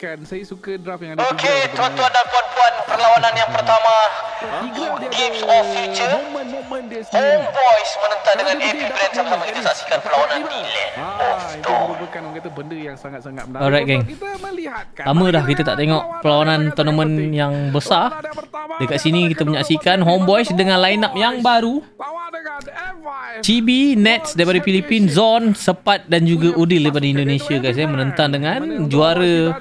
akan. Saya suka draft yang ada Okey, tuan-tuan dan puan-puan, perlawanan yang pertama. Games of Future. Homeboys menentang dengan AP Brand sama kita saksikan perlawanan di Land of bukan Itu kata benda yang sangat-sangat menarik. Alright, geng. Lama dah kita tak tengok perlawanan tournament yang besar. Dekat sini kita menyaksikan Homeboys dengan lineup yang baru. CB, Nets daripada Filipina, Zon, Sepat dan juga Udil daripada Indonesia guys ya menentang dengan juara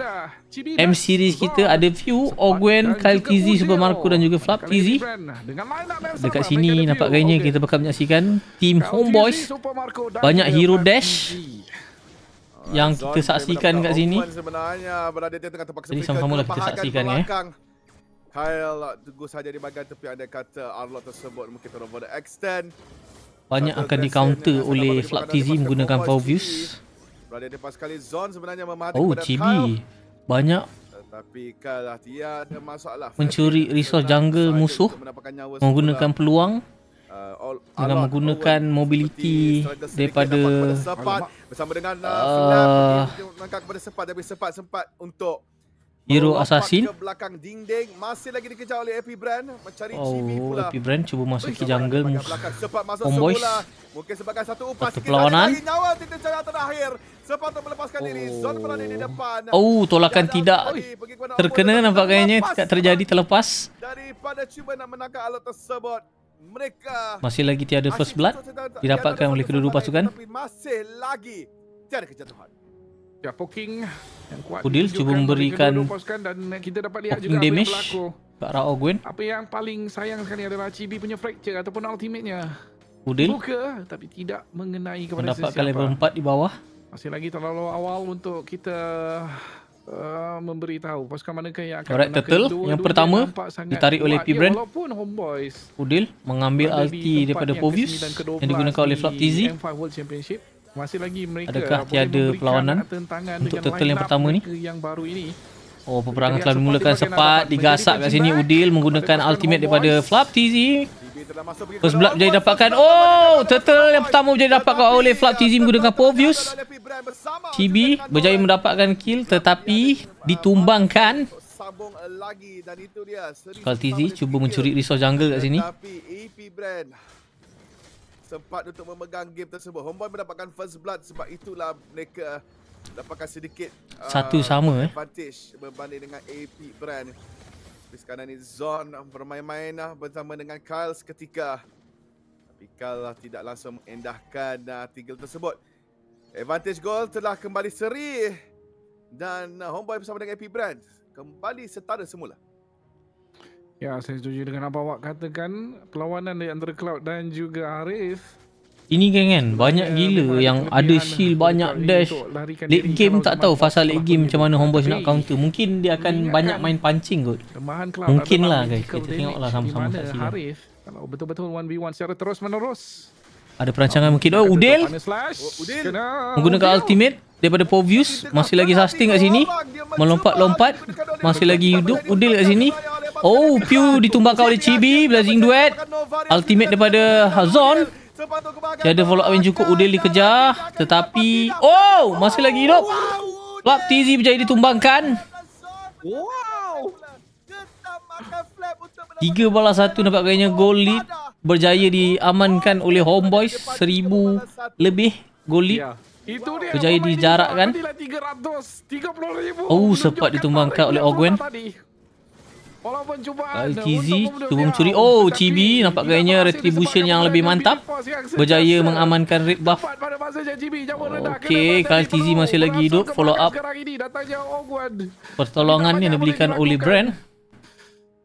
M series kita ada few Ogwen, Kyle Tizzy, Super Marco dan juga Flap Tizzy. Dekat sini nampak gayanya kita bakal menyaksikan team Homeboys. Banyak hero dash yang kita saksikan dekat sini. Jadi sama-sama lah kita saksikan ya. Eh. Kyle tunggu saja di bahagian tepi anda kata Arlo tersebut mungkin terlalu extend. Banyak akan di counter oleh Flap Tizzy menggunakan Power oh, kepada banyak mencuri resource jungle musuh menggunakan peluang uh, dengan menggunakan mobility daripada bersama dengan uh, sempat sempat sempat untuk Hero Assassin. oh, pula. Epi Brand cuba masuk ke jungle. Cepat masuk Boys. satu upas perlawanan. Oh. oh. tolakan tidak. Terkena nampak kayaknya tidak terjadi terlepas. masih lagi tiada first blood didapatkan oleh kedua-dua pasukan. masih lagi tiada kejatuhan. Ya, poking Kudil cuba memberikan opening damage Kak Rao Gwen Apa yang paling sayang sekali adalah Chibi punya fracture ataupun ultimate-nya Kudil Buka tapi tidak mengenai kepada Mendapatkan sesiapa Mendapatkan level 4 di bawah Masih lagi terlalu awal untuk kita uh, memberitahu pasukan manakah yang akan Alright, Turtle dua yang pertama ditarik oleh ya, P-Brand Kudil mengambil ulti daripada Povius yang digunakan oleh Flop Tizzy masih lagi mereka Adakah tiada perlawanan Untuk turtle yang pertama ni yang baru ini. Oh peperangan telah dimulakan sepat Digasak kat sini Udil menggunakan ultimate daripada Flap TZ First blood berjaya dapatkan Oh turtle yang pertama berjaya dapatkan oleh Flap TZ menggunakan Povius TB berjaya mendapatkan kill Tetapi ditumbangkan Kaltizi cuba mencuri resource jungle kat sini sempat untuk memegang game tersebut. Homeboy mendapatkan first blood sebab itulah mereka eh, dapatkan sedikit eh, satu uh, sama eh? advantage eh. berbanding dengan AP brand. Tapi sekarang ni Zon bermain-main lah bersama dengan Kyle seketika. Tapi Kyle tidak langsung mengendahkan uh, tinggal tersebut. Advantage goal telah kembali seri dan uh, Homeboy bersama dengan AP brand kembali setara semula. Ya, saya setuju dengan apa awak katakan perlawanan di antara Cloud dan juga Arif. Ini geng kan, banyak gila ya, yang ada shield, banyak dash. Late game tak tahu fasa late game macam mana Homeboys nak counter. Mungkin dia akan banyak main pancing. kot. Mungkin lah guys, kita tengok lah sama-sama tak silap. kalau betul-betul 1v1 secara terus menerus. Ada perancangan mungkin. Oh, Udil. Oh, Menggunakan ultimate daripada Povius. Masih lagi sustain kat sini. Melompat-lompat. Masih lagi hidup. Udil kat sini. Oh, Pew ditumbangkan oleh Chibi. Blazing Duet. Ultimate daripada Hazon. Dia ada follow up yang cukup. Udil dikejar. Tetapi... Oh, masih lagi hidup. Flap TZ berjaya ditumbangkan. Tiga balas satu nampak kayaknya goal lead. Berjaya diamankan oleh Homeboys. Seribu lebih goal lead. Ya. Berjaya dijarakkan. 300, lah Oh, sempat ditumbangkan oleh Ogwen. Walaupun cuba Alkizi cuba mencuri. Oh, Chibi nampak gayanya retribution yang lebih mantap. Berjaya mengamankan red buff. Okey, Kaltizi masih lagi hidup. Follow up. Pertolongan yang diberikan oleh Brand.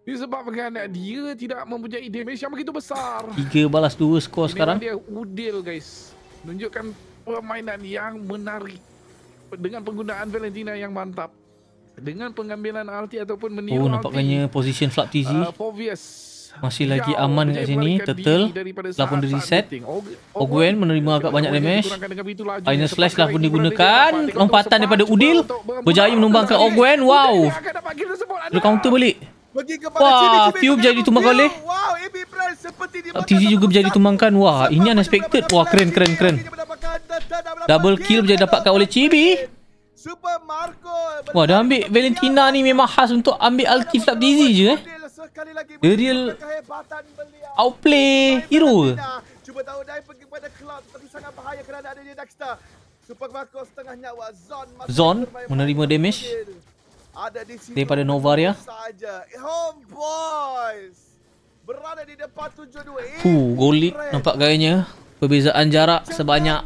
Disebabkan dia tidak mempunyai damage yang begitu besar. Tiga balas dua skor sekarang. Dia udil guys. Menunjukkan permainan yang menarik. Dengan penggunaan Valentina yang mantap dengan pengambilan alti ataupun meniru oh, nampaknya alti, position flap TZ uh, masih lagi aman kat sini turtle lapun di reset Ogwen menerima agak banyak damage Iron Slash lah pun digunakan lompatan daripada Udil berjaya ke Ogwen wow dia counter balik Wah, Fiu berjaya ditumbangkan oleh TZ juga berjaya ditumbangkan Wah, ini unexpected Wah, keren, keren, keren Double kill berjaya dapatkan oleh Chibi Super Marco. Wah, dah ambil Valentina ni memang khas untuk ambil ulti flap dizzy je eh. The real outplay hero ke? Cuba tahu dai pergi pada cloud tapi sangat bahaya kerana ada dia Dexter. Super Marco setengah nyawa Zon. Zon menerima damage. Ada di sini daripada Novaria. Saja. Eh, Home boys. Berada di depan tujuan dua. Eh, golit nampak gayanya. Perbezaan jarak sebanyak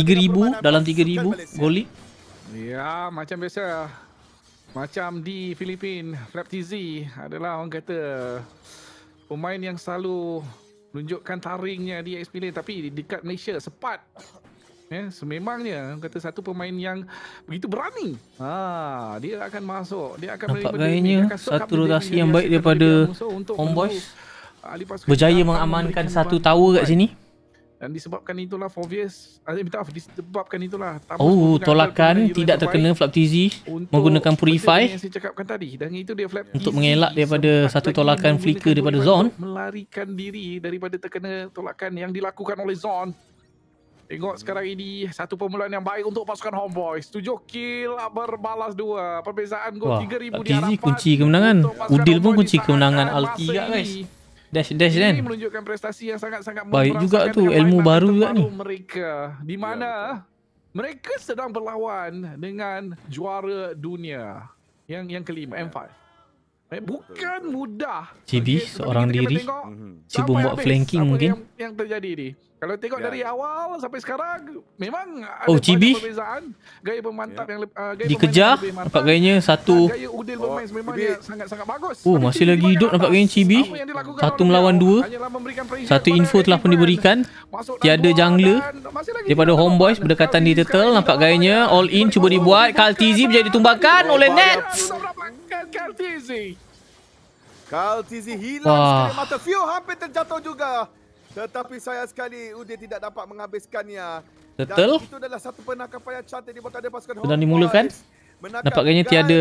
3000 dalam 3000 golit. Malaysia. Ya, macam biasa. Macam di Filipin, Flap TZ adalah orang kata pemain yang selalu menunjukkan taringnya di XP Lane tapi dekat Malaysia sepat. Ya, sememangnya orang kata satu pemain yang begitu berani. Ha, dia akan masuk, dia akan Nampak gayanya, satu rotasi yang baik daripada Homeboys. Berjaya mengamankan satu tower kat sini. Dan disebabkan itulah Fovius Azim minta maaf Disebabkan itulah Oh tolakan Tidak terkena Flap TZ Menggunakan Purify yang tadi Dan itu dia Flap Untuk mengelak daripada Satu tolakan flicker daripada Zon Melarikan diri Daripada terkena tolakan Yang dilakukan oleh Zon Tengok sekarang ini Satu permulaan yang baik Untuk pasukan homeboys 7 kill Berbalas 2 Perbezaan gol 3000 di harapan kunci kemenangan Udil pun kunci kemenangan Alki kat guys dash dash kan. Ini menunjukkan prestasi yang sangat-sangat baik juga tu, ilmu baru juga ni. Mereka di ya, mana? Ya, mereka sedang berlawan dengan juara dunia yang yang kelima M5. Ya. Eh, bukan mudah. Jadi seorang diri tengok, mhm. sibuk buat flanking mungkin. Yang, yang terjadi ni. Kalau tengok ya. dari awal sampai sekarang memang oh, ada oh, chibi? perbezaan gaya pemantap ya. yang uh, gaya dikejar nampak gayanya satu ah, gaya oh, sangat-sangat bagus. Oh, masih chibi lagi hidup nampak gaya chibi. Satu melawan dia. dua. Satu info telah pun diberikan. Tiada jungler daripada homeboys berdekatan di turtle nampak gayanya all in cuba dibuat Kaltizi menjadi ditumbangkan oleh Nets. Kaltizi hilang mata Fio hampir terjatuh juga. Tetapi saya sekali Udin tidak dapat menghabiskannya. Betul. Dan itu adalah satu penangkapan yang cantik dibuatkan oleh pasukan Hawks. Sudah dimulakan. Nampaknya tiada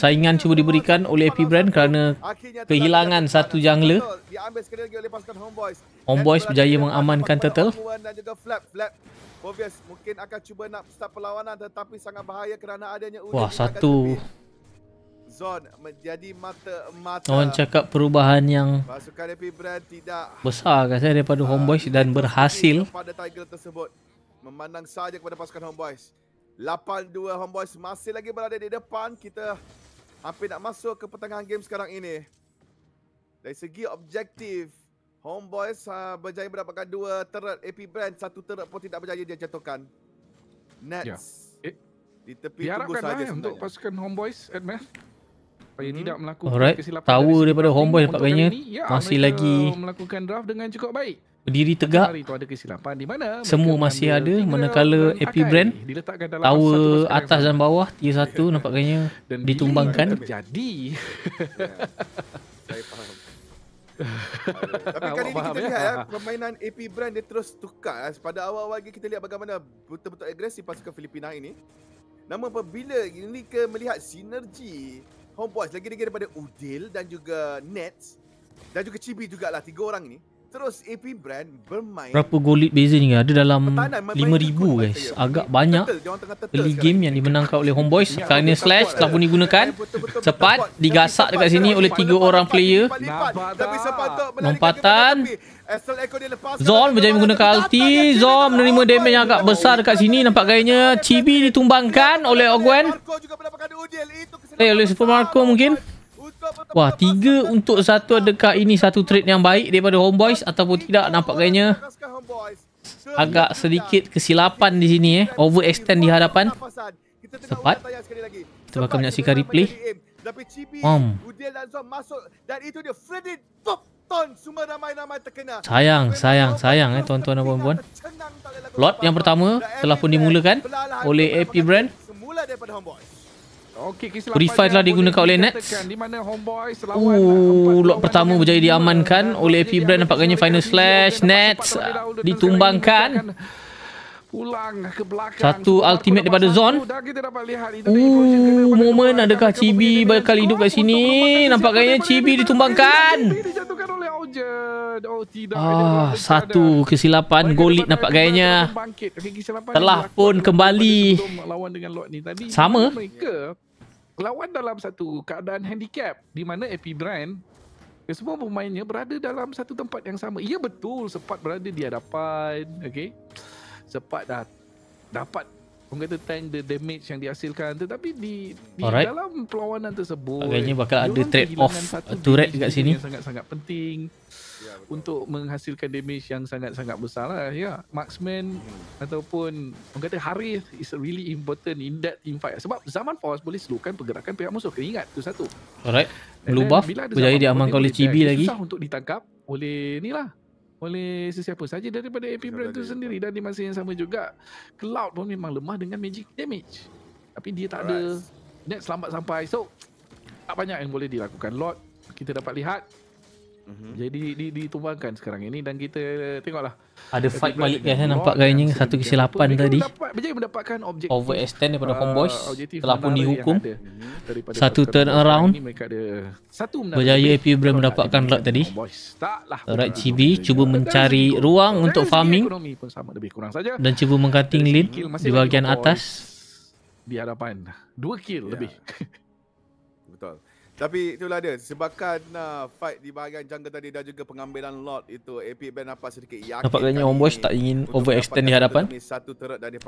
saingan cuba diberikan oleh FP Brand kerana kehilangan satu jungler. Homeboys berjaya mengamankan Turtle. Wah, satu Zon menjadi mata mata. Orang cakap perubahan yang besar kan saya daripada uh, Homeboys dan berhasil pada Tiger tersebut. Memandang saja kepada pasukan Homeboys. 8-2 Homeboys masih lagi berada di depan. Kita hampir nak masuk ke pertengahan game sekarang ini. Dari segi objektif Homeboys uh, berjaya mendapatkan dua turret AP Brand. Satu turret pun tidak berjaya dia jatuhkan. Nets. Yeah. Ya. Di tepi tunggu saja ya sebenarnya. Untuk pasukan Homeboys, Edmund supaya hmm. tidak melakukan Alright. kesilapan. Tahu daripada homeboy dekat Venya masih lagi melakukan draft dengan cukup baik. Berdiri tegak. Semua masih ada manakala Epi Brand diletakkan atas dan bawah tier 1 nampak kayaknya ditumbangkan. Jadi Tapi kali ni kita lihat eh, permainan AP Brand dia terus tukar eh, Pada awal-awal lagi kita lihat bagaimana betul-betul agresif pasukan Filipina ini Namun apabila ini ke melihat sinergi Homeboys lagi-lagi daripada Udil dan juga Nets dan juga Chibi jugalah tiga orang ni terus AP Brand bermain berapa gol beza ni ada dalam 5000 guys agak banyak beli game yang dimenangkan oleh homeboys kerana slash tak pun digunakan cepat digasak dekat sini oleh 3 orang player lompatan Zon berjaya menggunakan ulti Zon menerima damage yang agak besar dekat sini Nampak gayanya Chibi ditumbangkan oleh Ogwen Eh oleh Super Marco mungkin Wah, tiga untuk satu adakah ini satu trade yang baik daripada homeboys ataupun tidak nampak kayaknya agak sedikit kesilapan di sini eh. Overextend di hadapan. Tepat. Kita akan menyaksikan replay. Tapi CP, um. Udil dan Zom masuk dan itu dia Freddy Popton semua ramai-ramai terkena. Sayang, sayang, sayang eh tuan-tuan dan puan-puan. Lot yang pertama telah pun dimulakan oleh AP Brand. Semula daripada Homeboys. Okay, Purify telah digunakan oleh Nets. Ooh, lot pertama berjaya diamankan oleh FP Brand. Nampaknya final slash. Nets ditumbangkan. Pulang ke belakang. Satu ultimate daripada zone. Ooh, moment. Adakah Chibi bakal hidup kat sini? Nampaknya Chibi ditumbangkan. Oh, ah, satu kesilapan golit nampak gayanya. Telah pun kembali. Sama lawan dalam satu keadaan handicap di mana Epi Brand ya, semua pemainnya berada dalam satu tempat yang sama. Ia betul, sepat berada di hadapan, okey. Sepat dah dapat orang kata tank the damage yang dihasilkan tetapi di di Alright. dalam perlawanan tersebut agaknya bakal ada trade off turret dekat sini yang sangat-sangat penting ya, untuk menghasilkan damage yang sangat-sangat besar lah ya yeah. marksman hmm. ataupun orang kata harith is really important in that team fight sebab zaman force boleh slowkan pergerakan pihak musuh kena ingat tu satu alright blue buff berjaya diamankan oleh chibi lagi susah untuk ditangkap oleh ni lah oleh sesiapa saja daripada AP brand tu sendiri dan di masa yang sama juga cloud pun memang lemah dengan magic damage tapi dia tak ada net selamat sampai so tak banyak yang boleh dilakukan lord kita dapat lihat -hmm. Jadi di, ditumbangkan sekarang ini dan kita tengoklah. Ada fight Jadi, balik guys kan, nampak kayaknya satu ke 8 tadi. Mendapat, berjaya mendapatkan objektif. Over extend daripada uh, homeboys telah pun dihukum. Satu turn around. Ada, satu berjaya IP Bram mendapatkan lock tadi. Red CB cuba mencari ruang untuk farming. Dan cuba mengkating lead di bahagian atas. Di hadapan. Dua kill ya. lebih. Betul. Tapi itulah dia Sebabkan uh, fight di bahagian jungle tadi Dan juga pengambilan lot itu AP Band nampak sedikit yakin Nampak kerana Homeboys tak ingin overextend di hadapan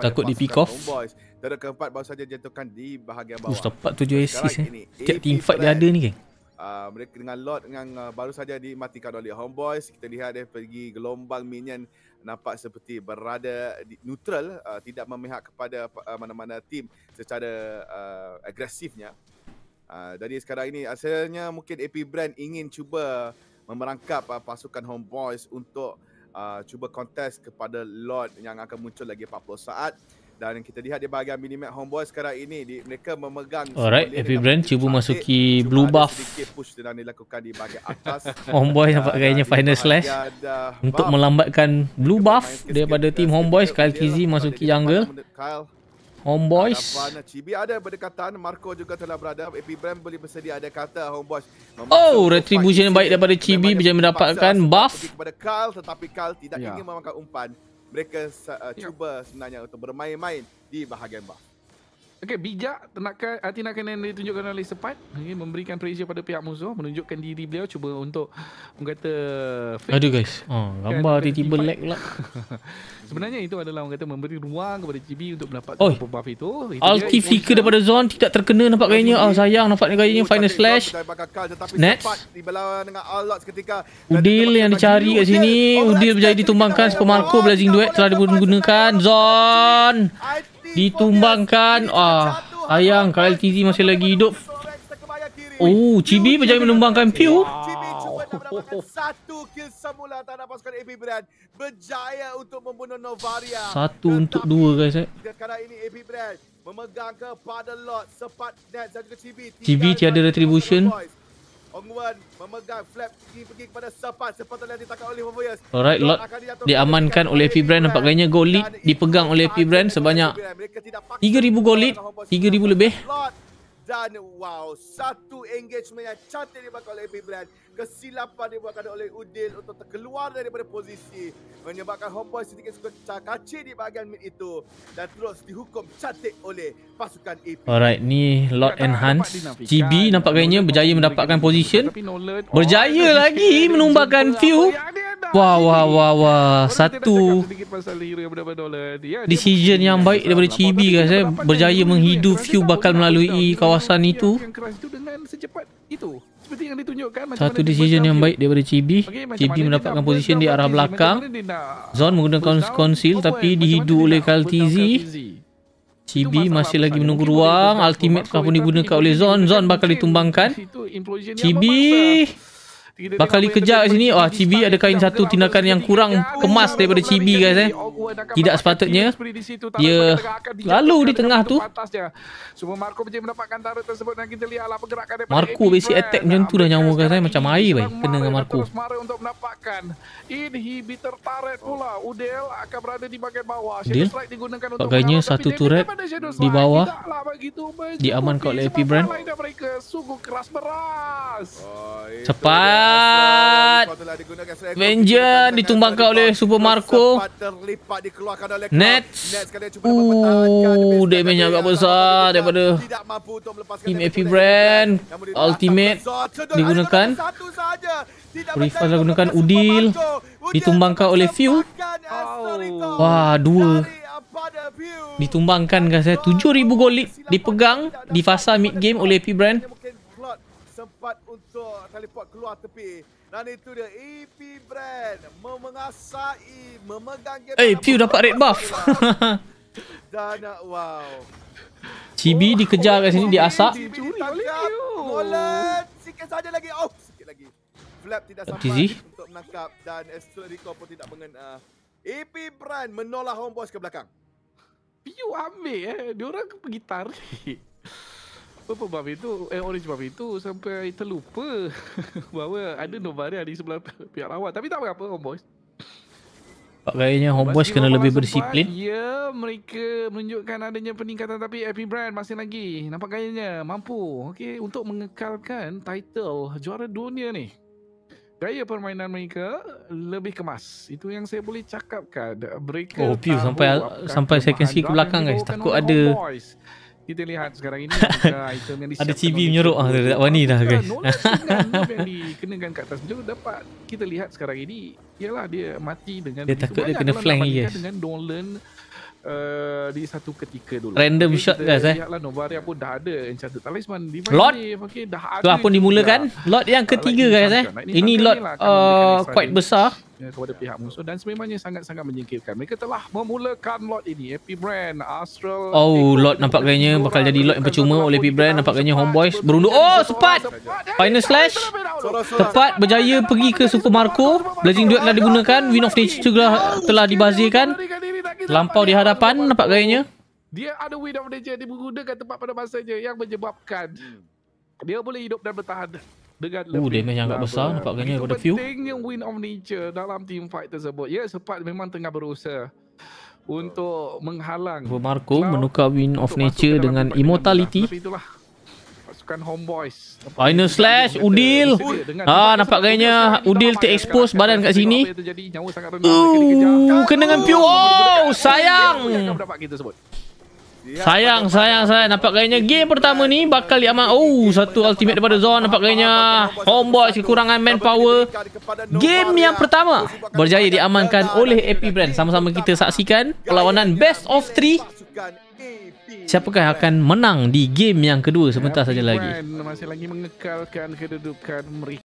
Takut di pick off Homeboys Teruk keempat baru saja jatuhkan di bahagian bawah Ush, dapat tujuh assist eh Tiap team fight dia ada ni geng Uh, mereka dengan lot yang uh, baru saja dimatikan oleh Homeboys kita lihat dia pergi gelombang minion nampak seperti berada di neutral uh, tidak memihak kepada uh, mana-mana tim secara uh, agresifnya Ah, jadi sekarang ini asalnya mungkin AP Brand ingin cuba memerangkap uh, pasukan homeboys untuk uh, cuba kontes kepada Lord yang akan muncul lagi 40 saat dan kita lihat di bahagian minimap Homeboys sekarang ini di, mereka memegang Alright, Epi Brand cuba masuki blue buff. Sedikit push yang dilakukan di atas. homeboy nampak gayanya final slash untuk melambatkan blue buff daripada tim Homeboys. Kyle Kizzy masuki jungle. Homeboys. Harapan Cibi ada berdekatan. Marco juga telah berada. AP Brand boleh bersedia ada kata Homeboys. Oh, retribution yang baik daripada Cibi bila mendapatkan buff. Kepada Kal tetapi Kal tidak ya. ingin memakan umpan. Mereka eh, ya. cuba sebenarnya untuk bermain-main di bahagian buff. Okey, bijak hati nak yang ditunjukkan oleh Sepat, okay, memberikan pressure pada pihak musuh, menunjukkan diri beliau cuba untuk mengata Aduh guys. Oh, gambar kan, tiba-tiba lag lah. Sebenarnya itu adalah orang kata memberi ruang kepada CB untuk mendapat buff itu. itu Alti daripada zone tidak terkena nampak kayaknya. Ah oh, sayang nampak kayaknya final slash. Next. Udil yang dicari kat sini. Udil berjaya ditumbangkan. Super Marco Blazing Duet telah digunakan. Zone. Ditumbangkan. Ah, sayang kalau LTZ masih lagi hidup. Oh, Chibi berjaya menumbangkan Pew. Ah. Satu untuk dua guys eh. Sekarang ini tiada retribution. Ong memegang flap pergi pergi kepada Sapat sepatutnya ditangkap oleh Warriors. Alright, Lord diamankan oleh Fibran nampak gayanya gold lead dipegang oleh Fibran sebanyak 3000 gold lead, 3000 lebih dan wow satu engagement yang cantik dibuatkan oleh Epic Brand kesilapan dibuatkan oleh Udil untuk terkeluar daripada posisi menyebabkan Homeboy sedikit suka kacir di bahagian mid itu dan terus dihukum cantik oleh pasukan Epic Alright ni Lord Enhance CB nampak gayanya berjaya mendapatkan position berjaya lagi menumbangkan view Wah wah wah wah satu decision yang baik daripada Chibi guys eh berjaya menghidu view bakal melalui kawasan kawasan itu satu decision yang baik daripada Chibi okay, Chibi mendapatkan posisi di arah belakang Zon menggunakan conceal tapi dihidu oleh Kaltizi Chibi masih lagi menunggu ruang ultimate telah pun digunakan oleh Zon Zon bakal ditumbangkan Chibi Bakal dikejar kat sini. Wah, oh, Cibi ada kain satu tindakan yang kurang kemas daripada Cibi guys eh. Tidak sepatutnya. Dia lalu di tengah tu. Marco basic attack macam tu dah nyawa guys eh. Macam air baik. Kena dengan Marco. Deal. Bagainya satu turret di bawah. Diamankan oleh Epi Brand. Oh, Cepat. Dapat Vengeance ditumbangkan oleh Super Marco Nets Uh, damage agak besar daripada Team AP Brand Ultimate digunakan Refund digunakan Udil Ditumbangkan oleh Few Wah, dua Ditumbangkan kan saya 7000 gold lead dipegang difasa mid game oleh AP Brand teleport keluar tepi. Dan itu dia AP e Brand memengasai memegang game. Eh, Pew dapat red buff. Dan uh, wow. Cibi oh, dikejar kat sini, oh, dia asak. Cibi Sikit saja lagi. Oh, sikit lagi. Flap tidak sampai Tizi. untuk menangkap. Dan Estrella Rico pun tidak mengena. AP uh, e Brand menolak home ke belakang. Piu ambil eh. Dia pergi tarik apa buff itu Eh orange buff itu Sampai terlupa Bahawa ada hmm. Novaria di sebelah pihak lawan Tapi tak apa-apa homeboys Kayaknya homeboys kena lebih bersiplin Ya mereka menunjukkan adanya peningkatan Tapi Epic Brand masih lagi Nampak kayaknya mampu okay, Untuk mengekalkan title juara dunia ni Gaya permainan mereka lebih kemas. Itu yang saya boleh cakapkan. Mereka oh, pew. sampai sampai second skill ke belakang guys. Takut ada kita lihat sekarang ini ada item yang ada CV menyeruk ah dia tak wani dah guys nolak sinar kat atas macam dapat kita lihat sekarang ini ialah dia mati dengan dia takut dia kena flank dia dengan don't uh, di satu ketika dulu. Random okay, shot guys eh. Lihatlah Novaria pun dah ada enchanted talisman di mana Lot okay, dah ada. Tu pun dimulakan. Juga. Kan? Lot yang ketiga guys eh. Ini, ini lot lah, uh, quite besar ya, kepada pihak musuh dan sememangnya sangat-sangat menyingkirkan. Mereka telah memulakan lot ini. Epi Brand, Astral. Oh, Epi lot kayaknya bakal jadi lot yang percuma oleh Epi Brand. Nampak kayaknya Homeboys berundur. Oh, sepat. Final Slash. Tepat berjaya pergi ke Super Marco. Blazing Duet telah digunakan. Win of Nature juga telah dibazirkan. Lampau di hadapan nampak gayanya. Dia ada wind of nature dia menggunakan tempat pada masanya yang menyebabkan dia boleh hidup dan bertahan dengan uh, lebih. damage yang agak besar nampak gayanya pada view. yang win of nature dalam team fight tersebut. Ya, sepat memang tengah berusaha untuk menghalang. Marco menukar win of nature dengan immortality. Tapi itulah bukan homeboys. Final slash Udil. Ha nampak gayanya Udil take expose badan kat sini. Uh, kena dengan Pew. Oh, sayang. Sayang, sayang, sayang. Nampak gayanya game pertama ni bakal diamat. Oh, satu ultimate daripada Zon. Nampak gayanya homeboys kekurangan manpower. Game yang pertama berjaya diamankan oleh Epi Brand. Sama-sama kita saksikan perlawanan best of three siapakah akan menang di game yang kedua sebentar saja lagi. Masih lagi mengekalkan kedudukan mereka.